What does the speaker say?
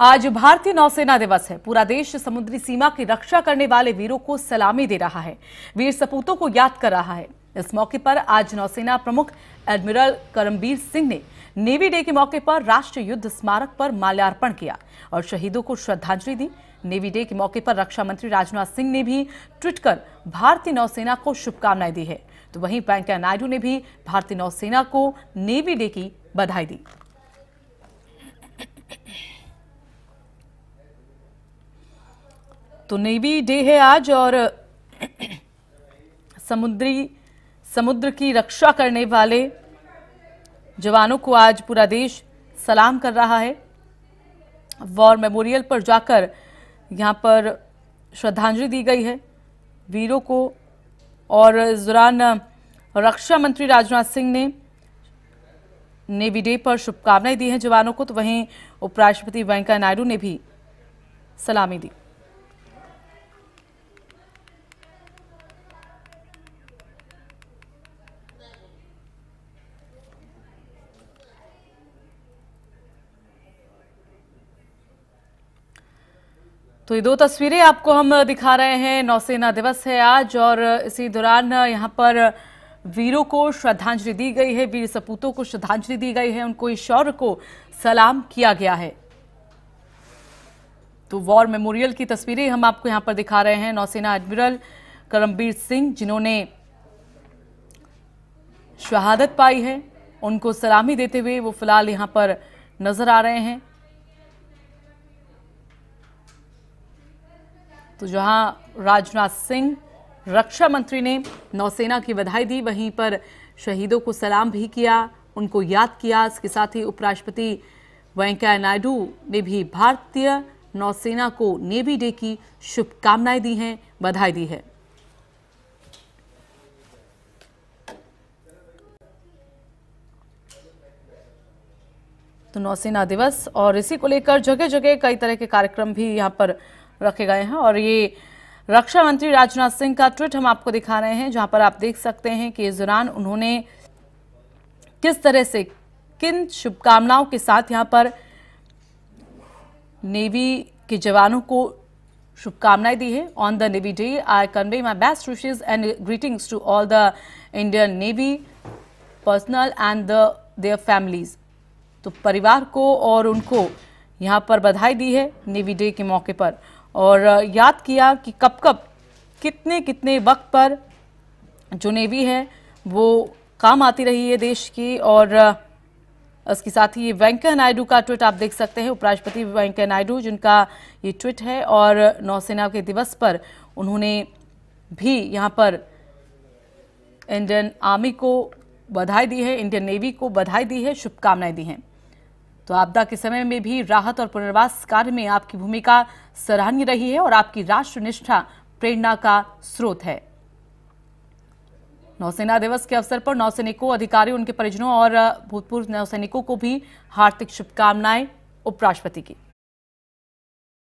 आज भारतीय नौसेना दिवस है पूरा देश समुद्री सीमा की रक्षा करने वाले वीरों को सलामी दे रहा है वीर सपूतों को याद कर रहा है इस मौके पर आज नौसेना प्रमुख एडमिरल करमबीर सिंह ने नेवी डे के मौके पर राष्ट्रीय युद्ध स्मारक पर माल्यार्पण किया और शहीदों को श्रद्धांजलि दी नेवी डे के मौके पर रक्षा मंत्री राजनाथ सिंह ने भी ट्वीट कर भारतीय नौसेना को शुभकामनाएं दी है तो वहीं वेंकैया नायडू ने भी भारतीय नौसेना को नेवी डे की बधाई दी तो नेवी डे है आज और समुद्री समुद्र की रक्षा करने वाले जवानों को आज पूरा देश सलाम कर रहा है वॉर मेमोरियल पर जाकर यहाँ पर श्रद्धांजलि दी गई है वीरों को और इस दौरान रक्षा मंत्री राजनाथ सिंह ने नेवी डे पर शुभकामनाएं दी हैं जवानों को तो वहीं उपराष्ट्रपति वेंकैया नायडू ने भी सलामी दी तो ये दो तस्वीरें आपको हम दिखा रहे हैं नौसेना दिवस है आज और इसी दौरान यहाँ पर वीरों को श्रद्धांजलि दी गई है वीर सपूतों को श्रद्धांजलि दी गई है उनको ईश्वर को सलाम किया गया है तो वॉर मेमोरियल की तस्वीरें हम आपको यहाँ पर दिखा रहे हैं नौसेना एडमिरल करमबीर सिंह जिन्होंने शहादत पाई है उनको सलामी देते हुए वो फिलहाल यहाँ पर नजर आ रहे हैं तो जहां राजनाथ सिंह रक्षा मंत्री ने नौसेना की बधाई दी वहीं पर शहीदों को सलाम भी किया उनको याद किया इसके साथ ही उपराष्ट्रपति वेंकैया नायडू ने भी भारतीय नौसेना को नेवी डे की शुभकामनाएं दी हैं बधाई दी है तो नौसेना दिवस और इसी को लेकर जगह जगह कई तरह के कार्यक्रम भी यहां पर रखे गए हैं और ये रक्षा मंत्री राजनाथ सिंह का ट्वीट हम आपको दिखा रहे हैं जहां पर आप देख सकते हैं कि इस दौरान उन्होंने किस तरह से किन शुभकामनाओं के साथ यहां पर नेवी के जवानों को शुभकामनाएं दी है on the navy day I convey my best wishes and greetings to all the Indian navy personnel and their families तो परिवार को और उनको यहां पर बधाई दी है नेवी डे के मौके पर और याद किया कि कब कब कितने कितने वक्त पर जो नेवी है वो काम आती रही है देश की और इसके साथ ही ये वेंकैया नायडू का ट्वीट आप देख सकते हैं उपराष्ट्रपति वेंकैया नायडू जिनका ये ट्वीट है और नौसेना के दिवस पर उन्होंने भी यहाँ पर इंडियन आर्मी को बधाई दी है इंडियन नेवी को बधाई दी है शुभकामनाएं दी हैं तो आपदा के समय में भी राहत और पुनर्वास कार्य में आपकी भूमिका सराहनीय रही है और आपकी राष्ट्र निष्ठा प्रेरणा का स्रोत है नौसेना दिवस के अवसर पर नौसैनिकों अधिकारियों उनके परिजनों और भूतपूर्व नौसैनिकों को भी हार्दिक शुभकामनाएं उपराष्ट्रपति की